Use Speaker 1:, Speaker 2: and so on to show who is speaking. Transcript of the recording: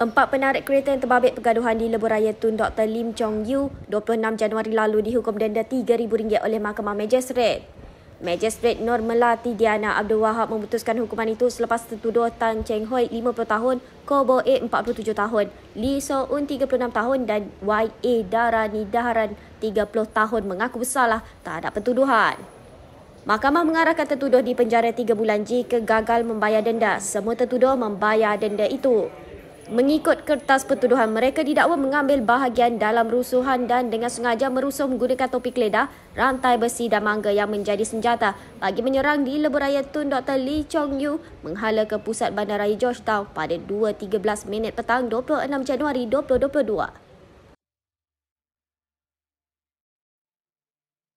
Speaker 1: Empat penarik kereta yang terbabit pergaduhan di Lebuh Raya Tun Dr. Lim Chong Yu 26 Januari lalu dihukum denda RM3,000 oleh Mahkamah Magistrate. Magistrate Nur Melati Diana Abdul Wahab memutuskan hukuman itu selepas tertuduh Tan Cheng Hoi 50 tahun, Ko Bo E 47 tahun, Lee So Un 36 tahun dan Y A Darani Daharan 30 tahun mengaku bersalah terhadap pertuduhan. Mahkamah mengarahkan tertuduh di penjara 3 bulan jika gagal membayar denda. Semua tertuduh membayar denda itu. Mengikut kertas pertuduhan, mereka didakwa mengambil bahagian dalam rusuhan dan dengan sengaja merusuh menggunakan topi keledar, rantai besi dan mangga yang menjadi senjata bagi menyerang di Leburaya Tun Dr. Lee Chong Yu menghala ke pusat bandaraya Georgetown pada 2.13 minit petang 26 Januari 2022.